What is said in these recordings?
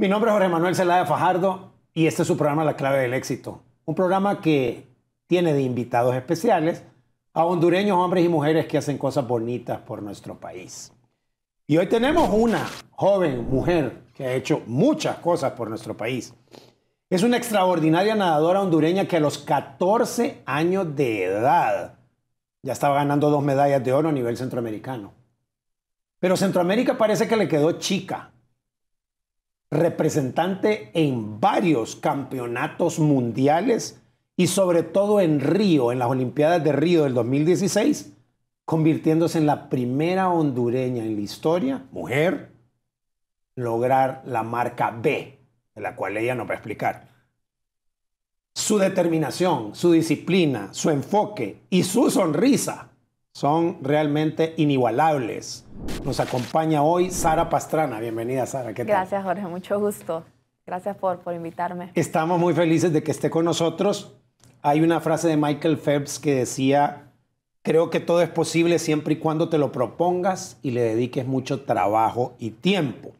Mi nombre es Jorge Manuel Zelaya Fajardo y este es su programa La Clave del Éxito. Un programa que tiene de invitados especiales a hondureños, hombres y mujeres que hacen cosas bonitas por nuestro país. Y hoy tenemos una joven mujer que ha hecho muchas cosas por nuestro país. Es una extraordinaria nadadora hondureña que a los 14 años de edad ya estaba ganando dos medallas de oro a nivel centroamericano. Pero Centroamérica parece que le quedó chica representante en varios campeonatos mundiales y sobre todo en Río, en las Olimpiadas de Río del 2016, convirtiéndose en la primera hondureña en la historia, mujer, lograr la marca B, de la cual ella nos va a explicar. Su determinación, su disciplina, su enfoque y su sonrisa son realmente inigualables. Nos acompaña hoy Sara Pastrana. Bienvenida, Sara. Gracias, Jorge. Mucho gusto. Gracias por, por invitarme. Estamos muy felices de que esté con nosotros. Hay una frase de Michael Phelps que decía, creo que todo es posible siempre y cuando te lo propongas y le dediques mucho trabajo y tiempo.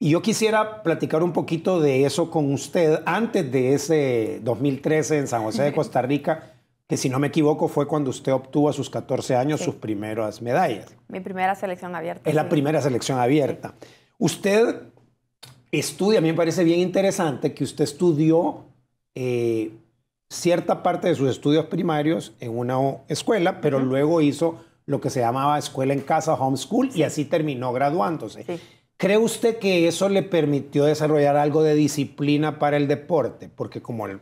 Y yo quisiera platicar un poquito de eso con usted antes de ese 2013 en San José de Costa Rica que si no me equivoco fue cuando usted obtuvo a sus 14 años sus primeras medallas. Mi primera selección abierta. Es la primera selección abierta. Usted estudia, a mí me parece bien interesante que usted estudió eh, cierta parte de sus estudios primarios en una escuela, pero luego hizo lo que se llamaba escuela en casa, homeschool, y así terminó graduándose. ¿Cree usted que eso le permitió desarrollar algo de disciplina para el deporte? Porque como el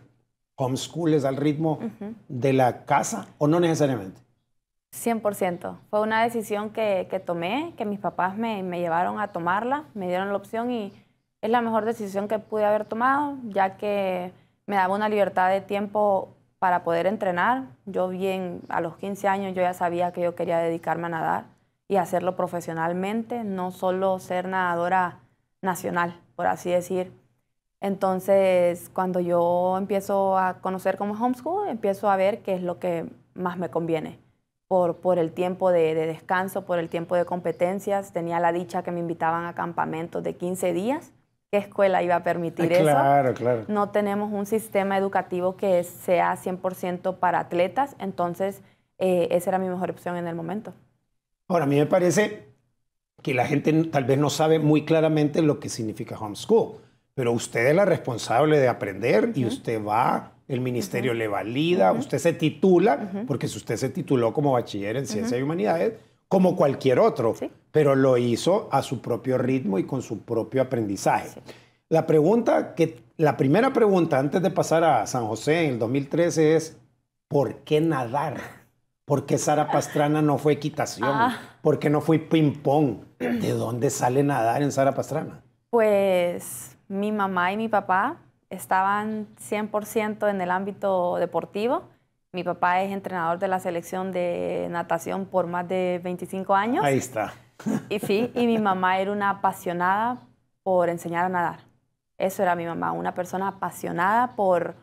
es al ritmo de la casa o no necesariamente? 100%. Fue una decisión que, que tomé, que mis papás me, me, llevaron a tomarla, me dieron la opción y es la mejor decisión que pude haber tomado, ya que me daba una libertad de tiempo para poder entrenar. Yo bien, a los 15 años yo ya sabía que yo quería dedicarme a nadar y hacerlo profesionalmente, no solo ser nadadora nacional, por así decir. Entonces, cuando yo empiezo a conocer cómo homeschool, empiezo a ver qué es lo que más me conviene. Por, el tiempo de, descanso, por el tiempo de competencias, tenía la dicha que me invitaban a campamentos de 15 días. ¿Qué escuela iba a permitir eso? Claro, claro. No tenemos un sistema educativo que sea 100% para atletas, entonces eh, esa era mi mejor opción en el momento. Ahora, a mí me parece que la gente tal vez no sabe muy claramente lo que significa homeschool pero usted es la responsable de aprender y usted va, el ministerio le valida, usted se titula, porque si usted se tituló como bachiller en ciencias y humanidades, como cualquier otro, pero lo hizo a su propio ritmo y con su propio aprendizaje. La pregunta que, la primera pregunta antes de pasar a San José en el 2013 es, ¿por qué nadar? ¿Por qué Sara Pastrana no fue equitación? Ah. ¿Por qué no fue ping-pong? ¿De dónde sale nadar en Sara Pastrana? Pues mi mamá y mi papá estaban 100% en el ámbito deportivo. Mi papá es entrenador de la selección de natación por más de 25 años. Ahí está. Y sí, y mi mamá era una apasionada por enseñar a nadar. Eso era mi mamá, una persona apasionada por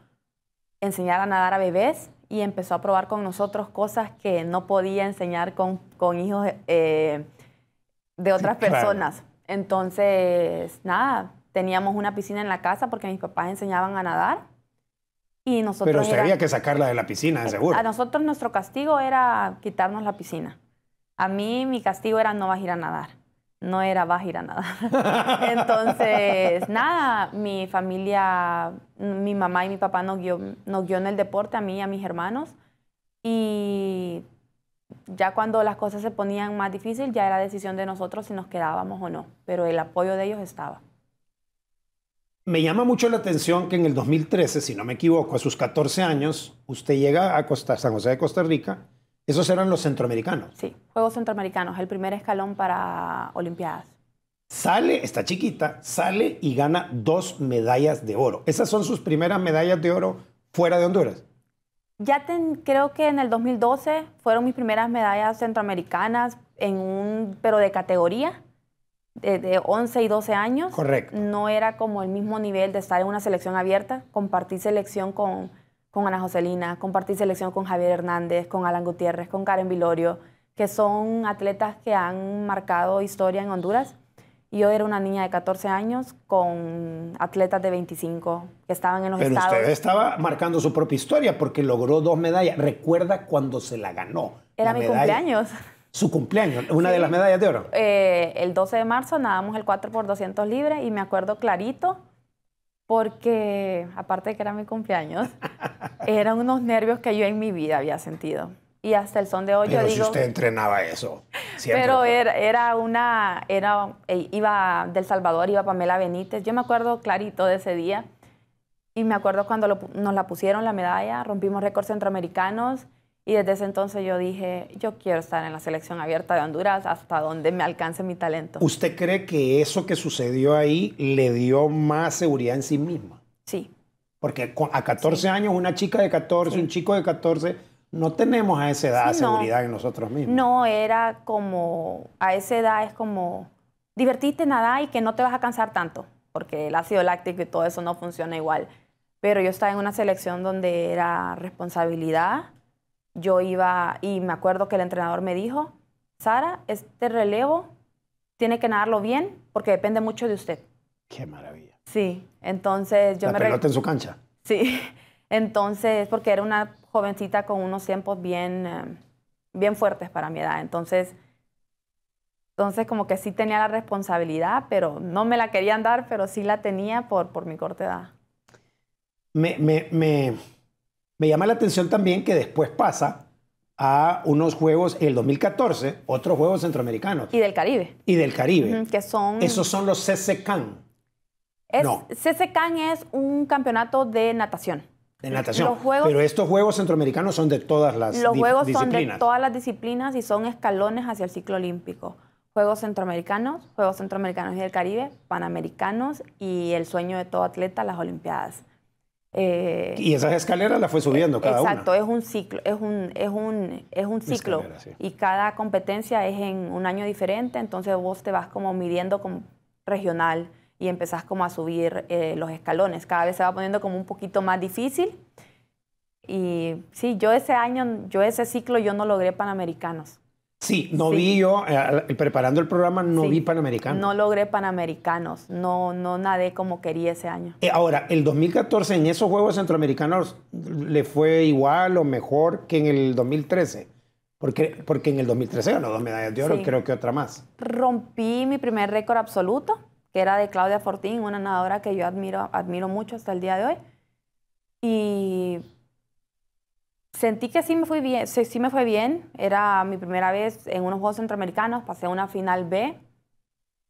enseñar a nadar a bebés y empezó a probar con nosotros cosas que no podía enseñar con, hijos eh, de otras personas. Entonces, nada, Teníamos una piscina en la casa porque mis papás enseñaban a nadar. Y nosotros Pero usted había que sacarla de la piscina, seguro. A nosotros nuestro castigo era quitarnos la piscina. A mí mi castigo era no vas a ir a nadar. No era vas a ir a nadar. Entonces, nada, mi familia, mi mamá y mi papá nos guió, nos guió en el deporte, a mí y a mis hermanos. Y ya cuando las cosas se ponían más difíciles, ya era decisión de nosotros si nos quedábamos o no. Pero el apoyo de ellos estaba. Me llama mucho la atención que en el 2013, si no me equivoco, a sus 14 años, usted llega a Costa, San José de Costa Rica. Esos eran los centroamericanos. Sí, Juegos Centroamericanos, el primer escalón para Olimpiadas. Sale, está chiquita, sale y gana dos medallas de oro. ¿Esas son sus primeras medallas de oro fuera de Honduras? Ya creo que en el 2012 fueron mis primeras medallas centroamericanas, en un, pero de categoría de, 11 y 12 años. Correcto. No era como el mismo nivel de estar en una selección abierta, compartir selección con, con Ana Joselina, compartir selección con Javier Hernández, con Alan Gutiérrez, con Karen Vilorio, que son atletas que han marcado historia en Honduras. Y Yo era una niña de 14 años con atletas de 25 que estaban en los estados. Pero usted estaba marcando su propia historia porque logró dos medallas. Recuerda cuando se la ganó. Era mi cumpleaños su cumpleaños, una de las medallas de oro. Eh, el 12 de marzo nadamos el 4 por 200 libres y me acuerdo clarito porque, aparte de que era mi cumpleaños, eran unos nervios que yo en mi vida había sentido. Y hasta el son de hoy pero yo si usted entrenaba eso. Pero pues. era, una... Era, eh, iba del Salvador, iba Pamela Benítez. Yo me acuerdo clarito de ese día. Y me acuerdo cuando nos la pusieron la medalla, rompimos récords centroamericanos. Y desde ese entonces yo dije, yo quiero estar en la selección abierta de Honduras hasta donde me alcance mi talento. ¿Usted cree que eso que sucedió ahí le dio más seguridad en sí misma? Sí. Porque a 14 años, una chica de 14, un chico de 14, no tenemos a esa edad seguridad en nosotros mismos. No, era como, a esa edad es como, divertirte, nada y que no te vas a cansar tanto, porque el ácido láctico y todo eso no funciona igual. Pero yo estaba en una selección donde era responsabilidad, yo iba y me acuerdo que el entrenador me dijo, Sara, este relevo tiene que nadarlo bien porque depende mucho de usted. Qué maravilla. Sí, entonces yo me... pelota en su cancha. Sí, entonces porque era una jovencita con unos tiempos bien, eh, bien fuertes para mi edad, entonces... Entonces como que sí tenía la responsabilidad, pero no me la querían dar, pero sí la tenía por, por mi corta edad. Me, me, me, me llama la atención también que después pasa a unos juegos en el 2014, otros juegos centroamericanos. Y del Caribe. Y del Caribe. que Esos son los CCCAN. Es, no. CCCAN es un campeonato de natación. De natación. pero estos juegos centroamericanos son de todas las disciplinas. Los juegos son de todas las disciplinas y son escalones hacia el ciclo olímpico. Juegos centroamericanos, Juegos centroamericanos y del Caribe, Panamericanos y el sueño de todo atleta, las Olimpiadas. Eh, y esas escaleras las fue subiendo cada una. Exacto, es un ciclo, es un, es un, es un ciclo. Y cada competencia es en un año diferente, entonces vos te vas como midiendo como regional y empezás como a subir eh, los escalones. Cada vez se va poniendo como un poquito más difícil. Y sí, yo ese año, yo ese ciclo, yo no logré Panamericanos. Sí, no vi yo, eh, eh, preparando el programa, no vi Panamericanos. No logré Panamericanos, no, no nadé como quería ese año. Eh, ahora, el 2014 en esos Juegos Centroamericanos le fue igual o mejor que en el 2013. Porque, porque en el 2013 ganó dos medallas de oro, y creo que otra más. Rompí mi primer récord absoluto, que era de Claudia Fortín, una nadadora que yo admiro, admiro mucho hasta el día de hoy. Y Sentí que sí me, fui bien, sí, me fue bien. Era mi primera vez en unos Juegos Centroamericanos, pasé una final B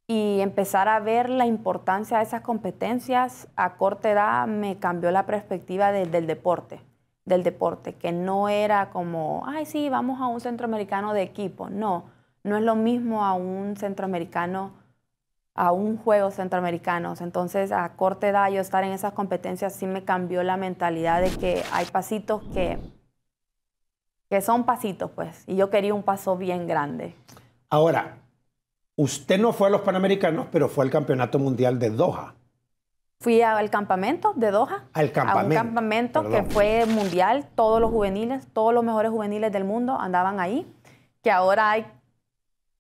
y empezar a ver la importancia de esas competencias a corta edad me cambió la perspectiva del deporte, del deporte, que no era como, ay, sí, vamos a un centroamericano de equipo. No, no es lo mismo a un centroamericano, a un juego centroamericano Entonces, a corta edad yo estar en esas competencias sí me cambió la mentalidad de que hay pasitos que que son pasitos, pues, y yo quería un paso bien grande. Ahora, usted no fue a los Panamericanos, pero fue al Campeonato Mundial de Doha. Fui al campamento de Doha. Al campamento. campamento que fue mundial. Todos los juveniles, todos los mejores juveniles del mundo andaban ahí. Que ahora hay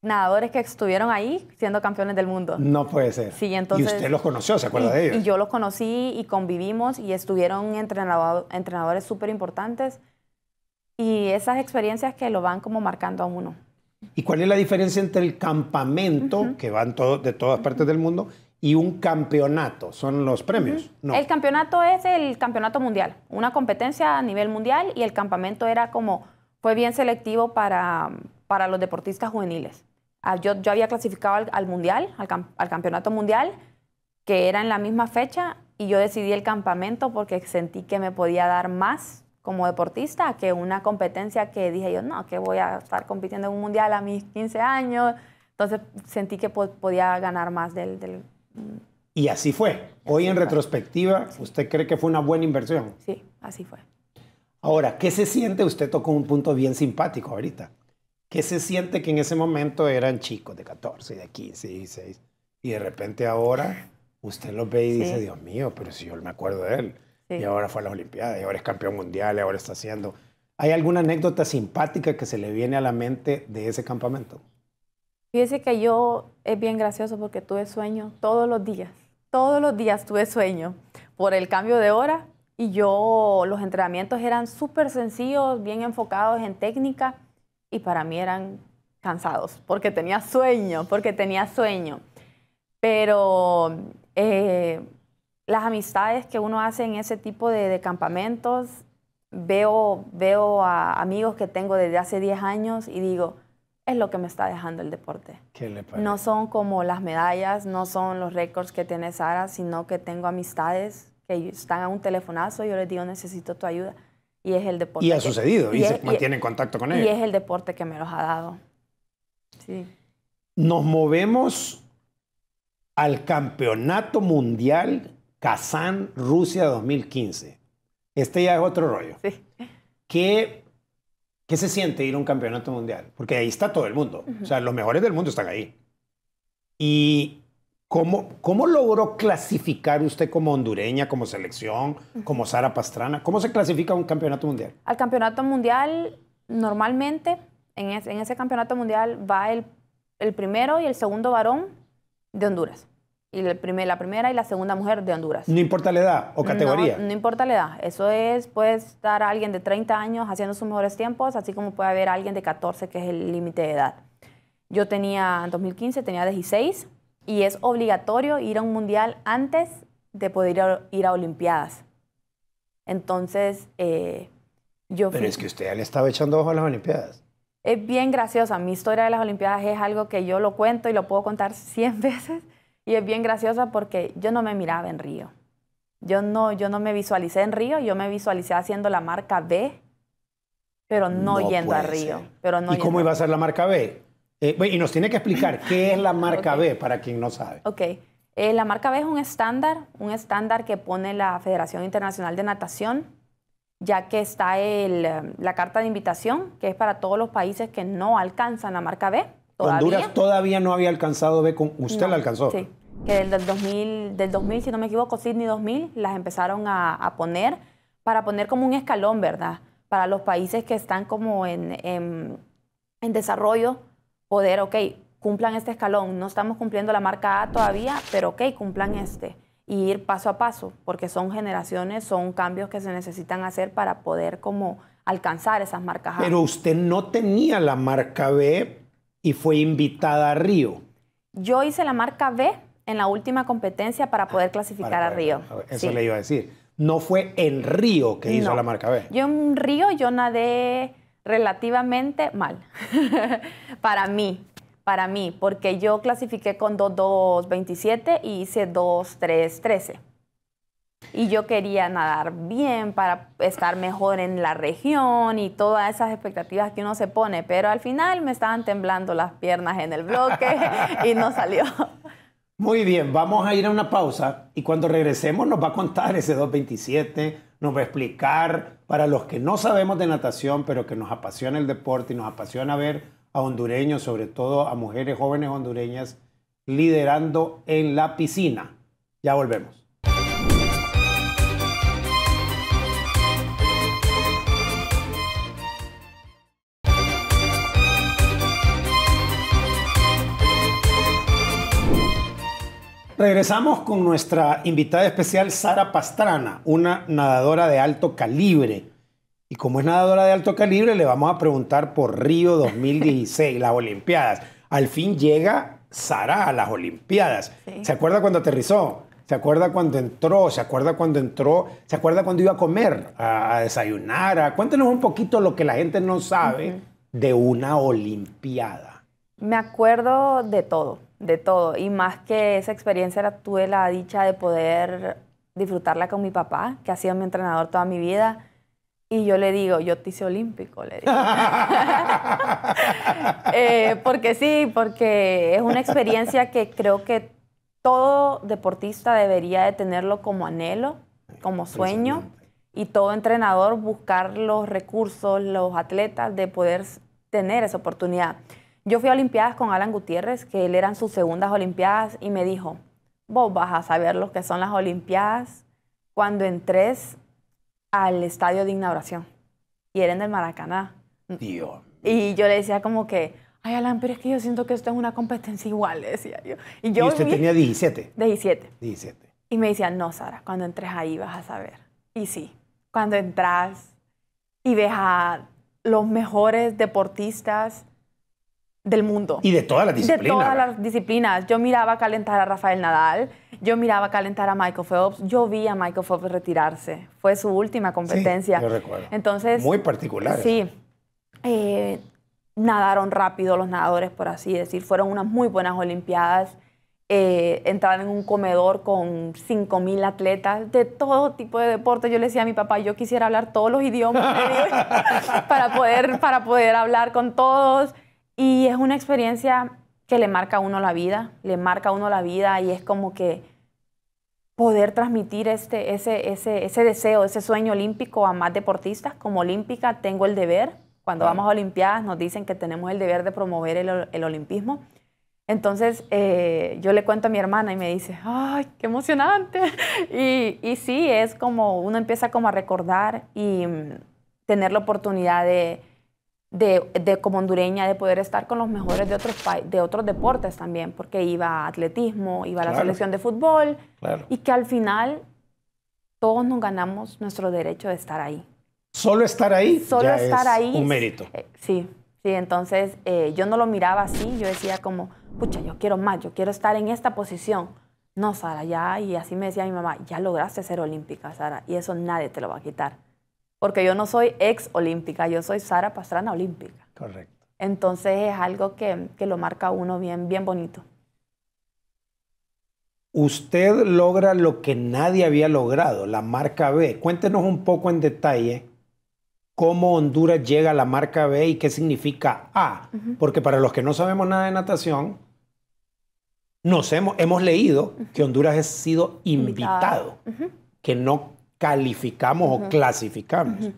nadadores que estuvieron ahí siendo campeones del mundo. No puede ser. Y usted los conoció, ¿se acuerda de ellos? Y yo los conocí y convivimos y estuvieron entrenadores súper importantes y esas experiencias que lo van como marcando a uno. ¿Y cuál es la diferencia entre el campamento, que van todo, de todas partes del mundo, y un campeonato? ¿Son los premios? El campeonato es el campeonato mundial, una competencia a nivel mundial y el campamento era como, fue bien selectivo para, para los deportistas juveniles. Ah, yo, yo había clasificado al, mundial, al campeonato mundial, que era en la misma fecha, y yo decidí el campamento porque sentí que me podía dar más como deportista que una competencia que dije yo, no, que voy a estar compitiendo en un mundial a mis 15 años. Entonces sentí que podía ganar más del... Mm. y así fue. Hoy en retrospectiva, ¿usted cree que fue una buena inversión? Sí, así fue. Ahora, ¿qué se siente? Usted tocó un punto bien simpático ahorita. ¿Qué se siente que en ese momento eran chicos de 14, de 15, 16? Y de repente ahora usted los ve y dice, Dios mío, pero si yo me acuerdo de él. Y ahora fue a las Olimpiadas, y ahora es campeón mundial, y ahora está haciendo. ¿Hay alguna anécdota simpática que se le viene a la mente de ese campamento? Fíjese que yo es bien gracioso porque tuve sueño todos los días. Todos los días tuve sueño por el cambio de hora y yo los entrenamientos eran súper sencillos, bien enfocados en técnica y para mí eran cansados porque tenía sueño, porque tenía sueño. Pero eh, las amistades que uno hace en ese tipo de, campamentos, veo, veo a amigos que tengo desde hace 10 años y digo, es lo que me está dejando el deporte. No son como las medallas, no son los récords que tiene Sara, sino que tengo amistades que están a un telefonazo y yo les digo, necesito tu ayuda. Y es el deporte. Y ha sucedido, y, se mantiene en contacto con ellos. Y es el deporte que me los ha dado. Sí. Nos movemos al campeonato mundial Kazán, Rusia 2015. Este ya es otro rollo. Sí. ¿Qué, se siente ir a un campeonato mundial? Porque ahí está todo el mundo. O sea, los mejores del mundo están ahí. ¿Y cómo, cómo logró clasificar usted como hondureña, como selección, como Sara Pastrana? ¿Cómo se clasifica un campeonato mundial? Al campeonato mundial, normalmente, en, ese campeonato mundial va el primero y el segundo varón de Honduras. Y la, primera y la segunda mujer de Honduras. No importa la edad o categoría. No, importa la edad. Eso es, puede estar alguien de 30 años haciendo sus mejores tiempos, así como puede haber alguien de 14, que es el límite de edad. Yo tenía, en 2015 tenía 16 y es obligatorio ir a un mundial antes de poder ir a, Olimpiadas. Entonces, eh, yo... Pero es que usted ya le estaba echando ojo a las Olimpiadas. Es bien graciosa. Mi historia de las Olimpiadas es algo que yo lo cuento y lo puedo contar 100 veces y es bien graciosa porque yo no me miraba en Río. Yo no, yo no me visualicé en Río, yo me visualicé haciendo la marca B, pero no, yendo a Río. no ¿Y cómo iba a ser la marca B? Eh, y nos tiene que explicar qué es la marca B para quien no sabe. Ok. Eh, la marca B es un estándar, un estándar que pone la Federación Internacional de Natación, ya que está el, eh, la carta de invitación, que es para todos los países que no alcanzan la marca B Honduras todavía no había alcanzado B Usted la alcanzó. Sí, que del 2000, del 2000, si no me equivoco, Sydney 2000, las empezaron a, poner para poner como un escalón, ¿verdad? Para los países que están como en, desarrollo, poder, ok, cumplan este escalón. No estamos cumpliendo la marca A todavía, pero ok, cumplan este. Y ir paso a paso, porque son generaciones, son cambios que se necesitan hacer para poder como alcanzar esas marcas A. Pero usted no tenía la marca B y fue invitada a Río. Yo hice la marca B en la última competencia para poder ah, clasificar a Río. Eso le iba a decir. No fue en Río que hizo la marca B. Yo en Río yo nadé relativamente mal. para mí, para mí, porque yo clasifiqué con 2.2.27 y hice 2.3.13 y yo quería nadar bien para estar mejor en la región y todas esas expectativas que uno se pone, pero al final me estaban temblando las piernas en el bloque y no salió. Muy bien, vamos a ir a una pausa y cuando regresemos nos va a contar ese 227, nos va a explicar para los que no sabemos de natación, pero que nos apasiona el deporte y nos apasiona ver a hondureños, sobre todo a mujeres jóvenes hondureñas, liderando en la piscina. Ya volvemos. Regresamos con nuestra invitada especial Sara Pastrana, una nadadora de alto calibre. Y como es nadadora de alto calibre, le vamos a preguntar por Río 2016, las Olimpiadas. Al fin llega Sara a las Olimpiadas. ¿Se acuerda cuando aterrizó? ¿Se acuerda cuando entró? ¿Se acuerda cuando entró? ¿Se acuerda cuando iba a comer, a, desayunar? Cuéntenos un poquito lo que la gente no sabe de una Olimpiada. Me acuerdo de todo de todo. Y más que esa experiencia, era, tuve la dicha de poder disfrutarla con mi papá, que ha sido mi entrenador toda mi vida. Y yo le digo, yo te hice olímpico, le digo. Eh, porque sí, porque es una experiencia que creo que todo deportista debería de tenerlo como anhelo, como sueño, y todo entrenador buscar los recursos, los atletas de poder tener esa oportunidad. Yo fui a Olimpiadas con Alan Gutiérrez, que él eran sus segundas Olimpiadas, y me dijo, vos vas a saber lo que son las Olimpiadas cuando entres al estadio de inauguración. Y eran del Maracaná. Dios. Y yo le decía como que, ay Alan, pero es que yo siento que esto es una competencia igual, decía yo. Y, yo ¿Y usted tenía 17? 17. 17. Y me decía, no, Sara, cuando entres ahí vas a saber. Y sí, cuando entras y ves a los mejores deportistas, del mundo. Y de todas las disciplinas. De todas las disciplinas. Yo miraba calentar a Rafael Nadal, yo miraba calentar a Michael Phelps, yo vi a Michael Phelps retirarse. Fue su última competencia. yo recuerdo. Entonces, Muy particular. Sí. Eh, nadaron rápido los nadadores, por así decir. Fueron unas muy buenas Olimpiadas. Eh, entrar en un comedor con 5.000 atletas de todo tipo de deporte. Yo le decía a mi papá, yo quisiera hablar todos los idiomas para, poder, para poder hablar con todos. Y es una experiencia que le marca a uno la vida, le marca a uno la vida y es como que poder transmitir este, ese, deseo, ese sueño olímpico a más deportistas. Como olímpica tengo el deber, cuando vamos a Olimpiadas nos dicen que tenemos el deber de promover el, el olimpismo. Entonces eh, yo le cuento a mi hermana y me dice, ¡ay, qué emocionante! Y, y sí, es como uno empieza como a recordar y mm, tener la oportunidad de de, como hondureña de poder estar con los mejores de otros de otros deportes también, porque iba a atletismo, iba a la selección de fútbol y que al final todos nos ganamos nuestro derecho de estar ahí. Solo estar ahí. Solo ya estar es ahí. Un mérito. Eh, sí, sí. Entonces eh, yo no lo miraba así, yo decía como, pucha, yo quiero más, yo quiero estar en esta posición. No, Sara, ya, y así me decía mi mamá, ya lograste ser olímpica, Sara, y eso nadie te lo va a quitar porque yo no soy ex olímpica, yo soy Sara Pastrana olímpica. Correcto. Entonces es algo que, lo marca uno bien, bien bonito. Usted logra lo que nadie había logrado, la marca B. Cuéntenos un poco en detalle cómo Honduras llega a la marca B y qué significa A. Porque para los que no sabemos nada de natación, nos hemos, leído que Honduras ha sido invitado, que no calificamos o clasificamos.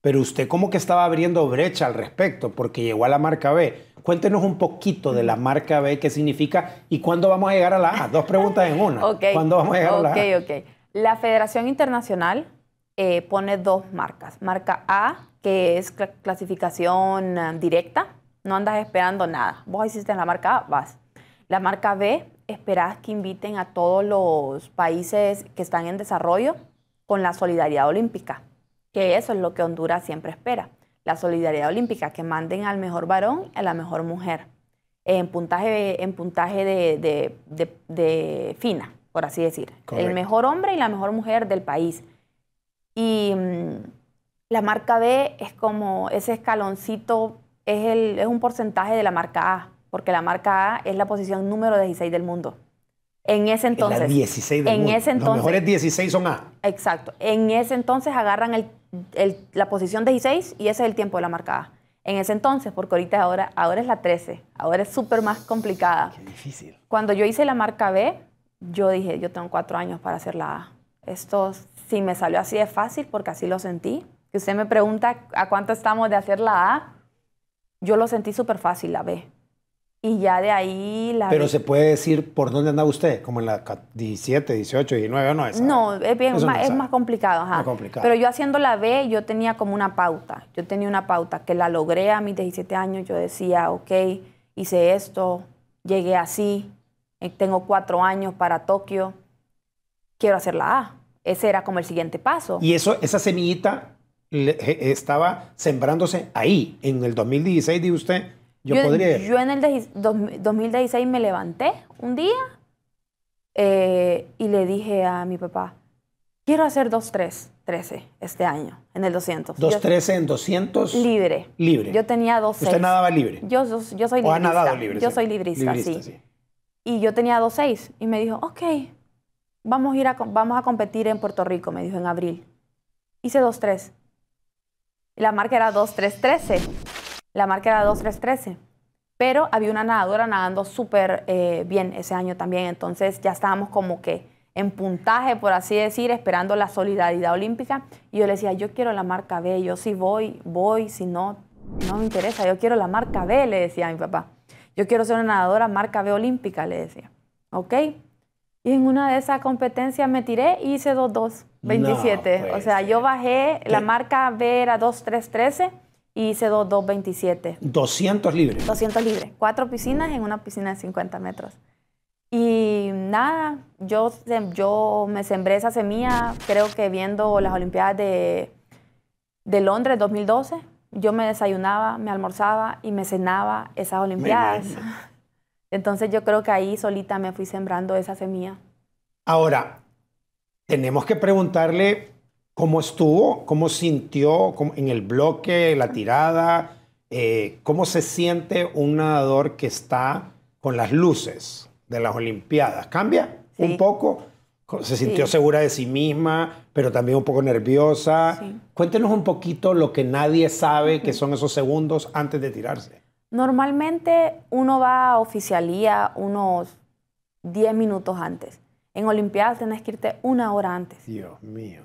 Pero usted como que estaba abriendo brecha al respecto porque llegó a la marca B. Cuéntenos un poquito de la marca B, qué significa y cuándo vamos a llegar a la A. Dos preguntas en una. ¿Cuándo vamos a llegar a la A? ok. La Federación Internacional eh, pone dos marcas. Marca A, que es clasificación eh, directa, no andas esperando nada. Vos hiciste la marca A, vas. La marca B, esperás que inviten a todos los países que están en desarrollo con la solidaridad olímpica, que eso es lo que Honduras siempre espera, la solidaridad olímpica, que manden al mejor varón y a la mejor mujer, en puntaje, en puntaje de, fina, por así decir, el mejor hombre y la mejor mujer del país. Y mm, la marca B es como ese escaloncito, es, es un porcentaje de la marca A, porque la marca A es la posición número 16 del mundo. En ese entonces. En 16 Ese entonces, mejores 16 son A. Exacto. En ese entonces agarran la posición 16 y ese es el tiempo de la marcada. En ese entonces, porque ahorita ahora, ahora es la 13, ahora es súper más complicada. Qué difícil. Cuando yo hice la marca B, yo dije, yo tengo cuatro años para hacer la A. Esto sí me salió así de fácil porque así lo sentí. Que usted me pregunta a cuánto estamos de hacer la A, yo lo sentí súper fácil la B. Y ya de ahí la... Pero se puede decir por dónde andaba usted, como en la 17, 18, 19 o no. no, es, más, es más, complicado, Pero yo haciendo la B, yo tenía como una pauta. Yo tenía una pauta que la logré a mis 17 años. Yo decía, ok, hice esto, llegué así, eh, tengo cuatro años para Tokio, quiero hacer la A. Ese era como el siguiente paso. Y eso, esa semillita eh, estaba sembrándose ahí, en el 2016, dijo usted yo, en el 2016 me levanté un día eh, y le dije a mi papá, quiero hacer 2-3-13 este año, en el 200. 2-13 en 200. Libre. Libre. Yo tenía 2 6 ¿Usted nadaba libre? Yo, soy librista. ¿O ha nadado libre? Yo soy librista, sí. Y yo tenía 2-6 y me dijo, ok, vamos ir a, vamos a competir en Puerto Rico, me dijo en abril. Hice 2-3. La marca era 2-3-13 la marca era 2313, pero había una nadadora nadando súper eh, bien ese año también, entonces ya estábamos como que en puntaje, por así decir, esperando la solidaridad olímpica. Y yo le decía, yo quiero la marca B, yo si voy, voy, si no, no me interesa, yo quiero la marca B, le decía a mi papá. Yo quiero ser una nadadora marca B olímpica, le decía. ¿Ok? Y en una de esas competencias me tiré y hice 2-2, 27. o sea, yo bajé, la marca B era 2313 y hice 227. 200 libres. 200 libres. Cuatro piscinas en una piscina de 50 metros. Y nada, yo, yo me sembré esa semilla, creo que viendo las Olimpiadas de, de Londres 2012. Yo me desayunaba, me almorzaba y me cenaba esas Olimpiadas. Entonces yo creo que ahí solita me fui sembrando esa semilla. Ahora, tenemos que preguntarle ¿Cómo estuvo? ¿Cómo sintió en el bloque, la tirada? Eh, ¿Cómo se siente un nadador que está con las luces de las Olimpiadas? ¿Cambia un poco? Se sintió segura de sí misma, pero también un poco nerviosa. Cuéntenos un poquito lo que nadie sabe que son esos segundos antes de tirarse. Normalmente uno va a oficialía unos 10 minutos antes. En Olimpiadas tenés que irte una hora antes. Dios mío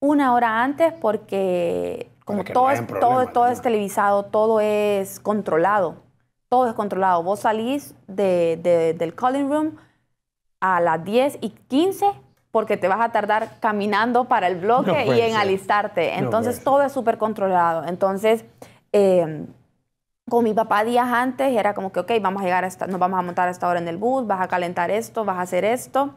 una hora antes porque como todo, es, todo, todo es televisado, todo es controlado, todo es controlado. Vos salís de, del calling room a las 10 y 15 porque te vas a tardar caminando para el bloque y en alistarte. Entonces todo es súper controlado. Entonces, em, con mi papá días antes era como que, ok, vamos a llegar a nos vamos a montar a esta hora en el bus, vas a calentar esto, vas a hacer esto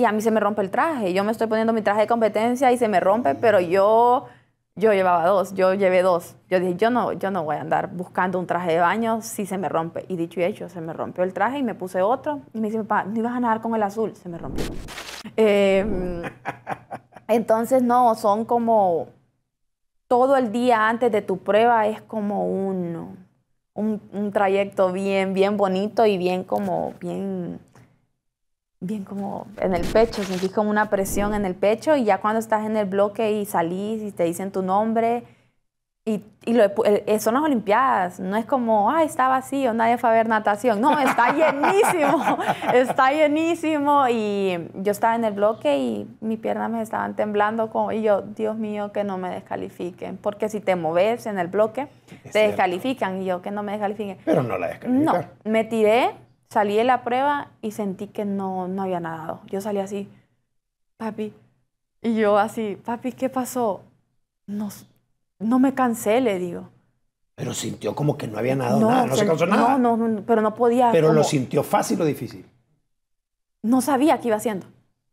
y a mí se me rompe el traje. Yo me estoy poniendo mi traje de competencia y se me rompe, pero yo, yo llevaba dos, yo llevé dos. Yo dije, yo no, yo no voy a andar buscando un traje de baño si se me rompe. Y dicho y hecho, se me rompió el traje y me puse otro. Y me dice, papá, no ibas a nadar con el azul, se me rompió. Em, entonces, no, son como todo el día antes de tu prueba es como un, un, trayecto bien, bien bonito y bien como, bien bien como en el pecho, sentí como una presión en el pecho y ya cuando estás en el bloque y salís y te dicen tu nombre y, y lo, eh, son las Olimpiadas, no es como, ah, está vacío, nadie fue a ver natación, no, está llenísimo, está llenísimo y yo estaba en el bloque y mis piernas me estaban temblando y yo, Dios mío, que no me descalifiquen, porque si te moves en el bloque, te descalifican y yo que no me descalifiquen. Pero no la descalifican. No, me tiré Salí de la prueba y sentí que no, no había nadado. Yo salí así, papi. Y yo así, papi, ¿qué pasó? No, no me cansé, le digo. Pero sintió como que no había nadado nada, no se, cansó nada. No, no, pero no podía. Pero lo sintió fácil o difícil. No sabía qué iba haciendo.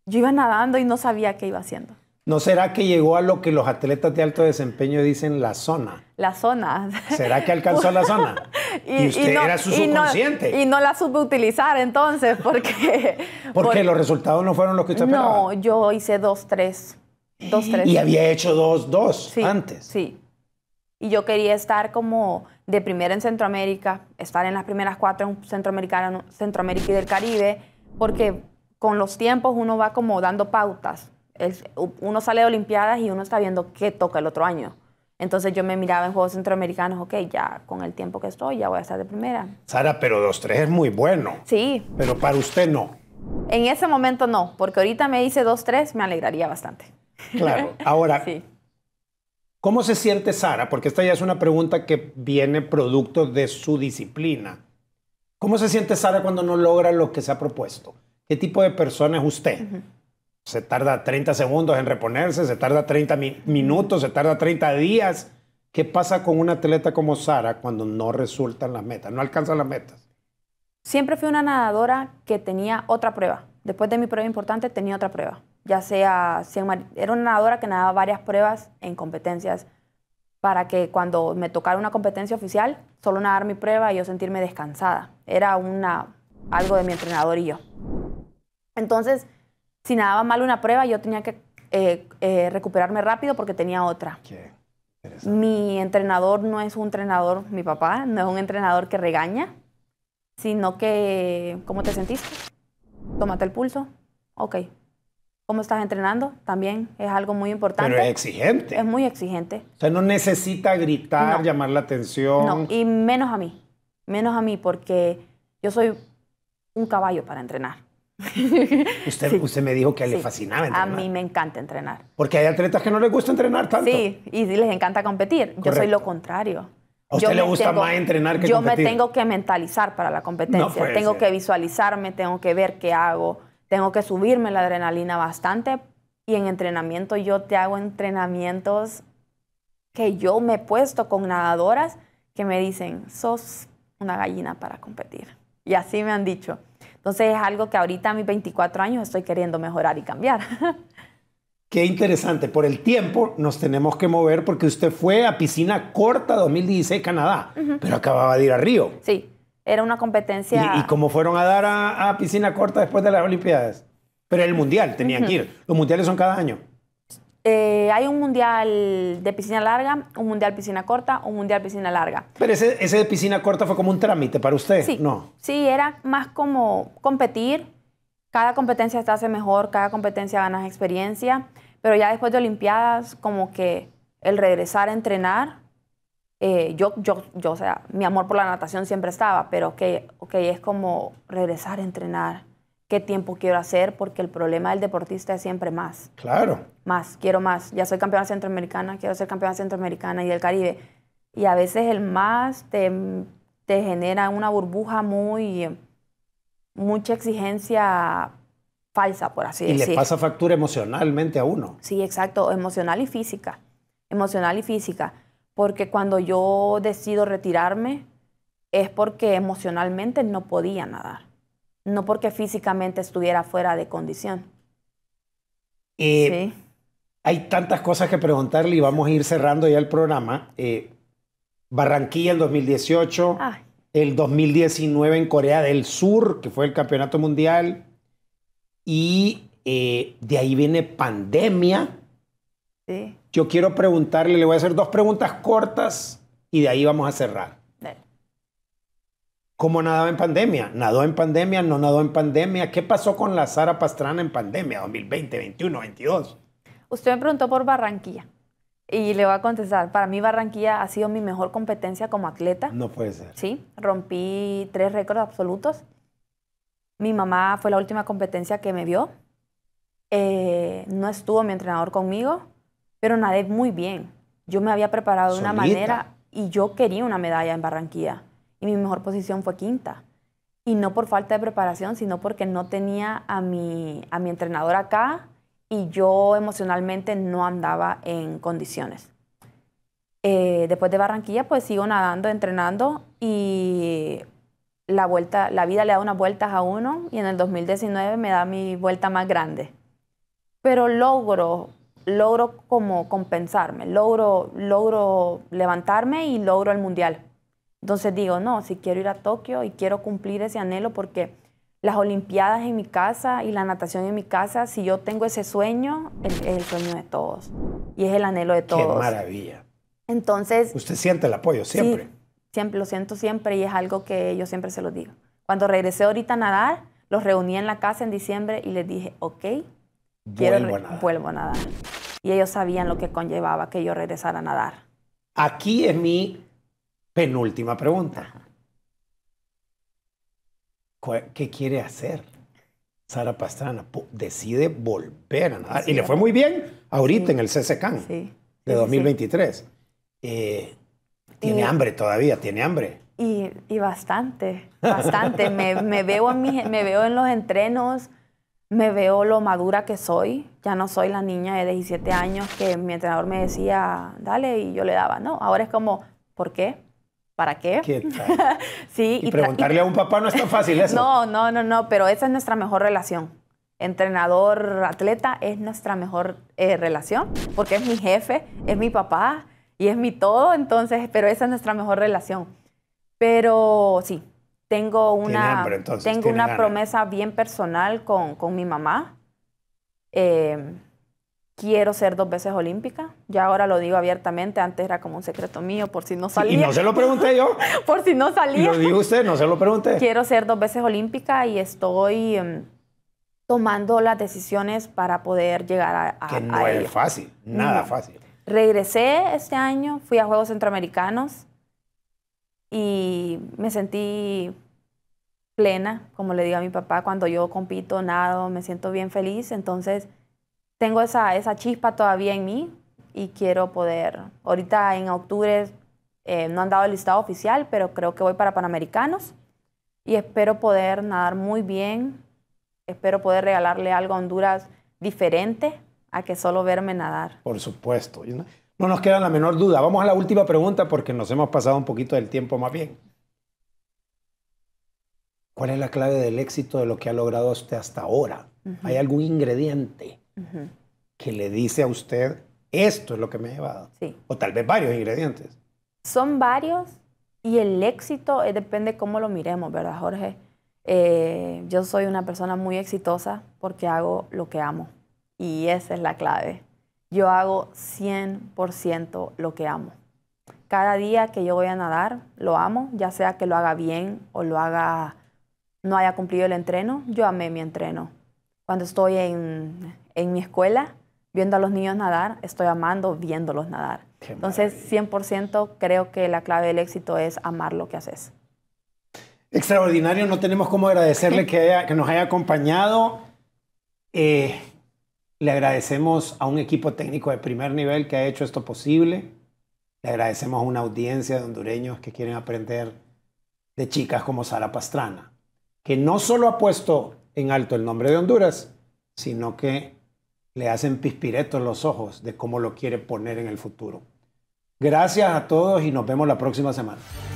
Yo iba nadando y no sabía qué iba haciendo. ¿No será que llegó a lo que los atletas de alto desempeño dicen la zona? La zona. ¿Será que alcanzó la zona? y, usted era su subconsciente. Y no, la supe utilizar entonces, porque... Porque, los resultados no fueron los que usted esperaba. No, yo hice dos, tres. Dos, tres. Y había hecho dos, dos antes. Sí. Y yo quería estar como de primera en Centroamérica, estar en las primeras cuatro en Centroamérica y del Caribe, porque con los tiempos uno va como dando pautas uno sale de Olimpiadas y uno está viendo qué toca el otro año. Entonces yo me miraba en Juegos Centroamericanos, ok, ya con el tiempo que estoy, ya voy a estar de primera. Sara, pero 2-3 es muy bueno. Sí. Pero para usted no. En ese momento no, porque ahorita me dice 2-3, me alegraría bastante. Claro. Ahora, sí. ¿cómo se siente Sara? Porque esta ya es una pregunta que viene producto de su disciplina. ¿Cómo se siente Sara cuando no logra lo que se ha propuesto? ¿Qué tipo de persona es usted? se tarda 30 segundos en reponerse, se tarda 30 minutos, se tarda 30 días. ¿Qué pasa con un atleta como Sara cuando no resultan las metas, no alcanzan las metas? Siempre fui una nadadora que tenía otra prueba. Después de mi prueba importante tenía otra prueba. Ya sea, era una nadadora que nadaba varias pruebas en competencias para que cuando me tocara una competencia oficial, solo nadar mi prueba y yo sentirme descansada. Era una, algo de mi entrenador y yo. Entonces, si nadaba mal una prueba, yo tenía que eh, eh, recuperarme rápido porque tenía otra. mi entrenador no es un entrenador, mi papá, no es un entrenador que regaña, sino que, ¿cómo te sentiste? Tómate el pulso, ok. ¿Cómo estás entrenando? También es algo muy importante. Pero es exigente. Es muy exigente. O sea, no necesita gritar, llamar la atención. No, y menos a mí. Menos a mí, porque yo soy un caballo para entrenar. Usted, me dijo que le fascinaba entrenar. A mí me encanta entrenar. Porque hay atletas que no les gusta entrenar tanto. Sí, y les encanta competir. Yo soy lo contrario. ¿A usted yo le gusta más entrenar que yo competir? Yo me tengo que mentalizar para la competencia. tengo que visualizarme, tengo que ver qué hago, tengo que subirme la adrenalina bastante. Y en entrenamiento yo te hago entrenamientos que yo me he puesto con nadadoras que me dicen, sos una gallina para competir. Y así me han dicho. Entonces es algo que ahorita a mis 24 años estoy queriendo mejorar y cambiar. Qué interesante. Por el tiempo nos tenemos que mover porque usted fue a piscina corta 2016 Canadá, pero acababa de ir a Río. Sí, era una competencia. ¿Y, cómo fueron a dar a, piscina corta después de las Olimpiadas? Pero el mundial tenían que ir. Los mundiales son cada año. Eh, hay un mundial de piscina larga, un mundial piscina corta, un mundial piscina larga. Pero ese, ese de piscina corta fue como un trámite para usted, sí, ¿no? Sí, era más como competir. Cada competencia te hace mejor, cada competencia ganas experiencia. Pero ya después de Olimpiadas, como que el regresar a entrenar, eh, yo, yo, yo, o sea, mi amor por la natación siempre estaba, pero que, es como regresar a entrenar qué tiempo quiero hacer, porque el problema del deportista es siempre más. Claro. Más, quiero más. Ya soy campeona centroamericana, quiero ser campeona centroamericana y del Caribe. Y a veces el más te, genera una burbuja muy, mucha exigencia falsa, por así decir. Y le pasa factura emocionalmente a uno. Sí, exacto, emocional y física. Emocional y física. Porque cuando yo decido retirarme, es porque emocionalmente no podía nadar no porque físicamente estuviera fuera de condición. Eh, hay tantas cosas que preguntarle y vamos a ir cerrando ya el programa. Eh, Barranquilla en 2018, el 2019 en Corea del Sur, que fue el campeonato mundial, y eh, de ahí viene pandemia. Sí. Yo quiero preguntarle, le voy a hacer dos preguntas cortas y de ahí vamos a cerrar. ¿Cómo nadaba en pandemia? ¿Nadó en pandemia? ¿No nadó en pandemia? ¿Qué pasó con la Sara Pastrana en pandemia 2020, 21, 22? Usted me preguntó por Barranquilla. Y le voy a contestar, para mí Barranquilla ha sido mi mejor competencia como atleta. No puede ser. Sí, rompí tres récords absolutos. Mi mamá fue la última competencia que me vio. Eh, no estuvo mi entrenador conmigo, pero nadé muy bien. Yo me había preparado de una manera y yo quería una medalla en Barranquilla y mi mejor posición fue quinta. Y no por falta de preparación, sino porque no tenía a mi, a mi entrenador acá y yo emocionalmente no andaba en condiciones. Eh, después de Barranquilla, pues sigo nadando, entrenando y la, vuelta, la vida le da unas vueltas a uno y en el 2019 me da mi vuelta más grande. Pero logro, logro como compensarme, logro, logro levantarme y logro el mundial. Entonces digo, no, si quiero ir a Tokio y quiero cumplir ese anhelo porque las Olimpiadas en mi casa y la natación en mi casa, si yo tengo ese sueño, es el sueño de todos y es el anhelo de todos. Qué maravilla. Entonces... Usted siente el apoyo siempre. siempre, lo siento siempre y es algo que yo siempre se lo digo. Cuando regresé ahorita a nadar, los reuní en la casa en diciembre y les dije, ok, quiero vuelvo a nadar. a nadar. Y ellos sabían lo que conllevaba que yo regresara a nadar. Aquí es mi Penúltima pregunta. ¿Qué quiere hacer? Sara Pastrana decide volver a nadar. y le fue muy bien ahorita en el CCCAN de 2023. Eh, tiene hambre todavía, tiene hambre. Y, bastante, bastante. me, veo en me veo en los entrenos, me veo lo madura que soy. Ya no soy la niña de 17 años que mi entrenador me decía, dale, y yo le daba. No, ahora es como, ¿por qué? ¿Para qué? y, preguntarle a un papá no es tan fácil eso. no, no, no, no, pero esa es nuestra mejor relación. Entrenador-atleta es nuestra mejor eh, relación, porque es mi jefe, es mi papá y es mi todo, entonces, pero esa es nuestra mejor relación. Pero sí, tengo una, tengo una promesa bien personal con, mi mamá. Em, quiero ser dos veces olímpica. Ya ahora lo digo abiertamente, antes era como un secreto mío, por si no salía. y no se lo pregunté yo. por si no salía. Lo dijo usted, no se lo pregunté. Quiero ser dos veces olímpica y estoy em, tomando las decisiones para poder llegar a, que no es fácil, nada fácil. Regresé este año, fui a Juegos Centroamericanos y me sentí plena, como le digo a mi papá, cuando yo compito, nado, me siento bien feliz, entonces tengo esa, esa chispa todavía en mí y quiero poder, ahorita en octubre eh, no han dado el listado oficial, pero creo que voy para Panamericanos y espero poder nadar muy bien, espero poder regalarle algo a Honduras diferente a que solo verme nadar. Por supuesto, ¿no? nos queda la menor duda. Vamos a la última pregunta porque nos hemos pasado un poquito del tiempo más bien. ¿Cuál es la clave del éxito de lo que ha logrado usted hasta ahora? ¿Hay algún ingrediente? que le dice a usted, esto es lo que me ha llevado. O tal vez varios ingredientes. Son varios y el éxito depende eh, depende cómo lo miremos, ¿verdad, Jorge? Eh, yo soy una persona muy exitosa porque hago lo que amo y esa es la clave. Yo hago 100% lo que amo. Cada día que yo voy a nadar, lo amo, ya sea que lo haga bien o lo haga, no haya cumplido el entreno, yo amé mi entreno. Cuando estoy en, mi escuela, viendo a los niños nadar, estoy amando viéndolos nadar. Entonces, 100% creo que la clave del éxito es amar lo que haces. Extraordinario, no tenemos cómo agradecerle que, nos haya acompañado. Eh, le agradecemos a un equipo técnico de primer nivel que ha hecho esto posible. Le agradecemos a una audiencia de hondureños que quieren aprender de chicas como Sara Pastrana, que no solo ha puesto en alto el nombre de Honduras, sino que le hacen pispiretos los ojos de cómo lo quiere poner en el futuro. Gracias a todos y nos vemos la próxima semana.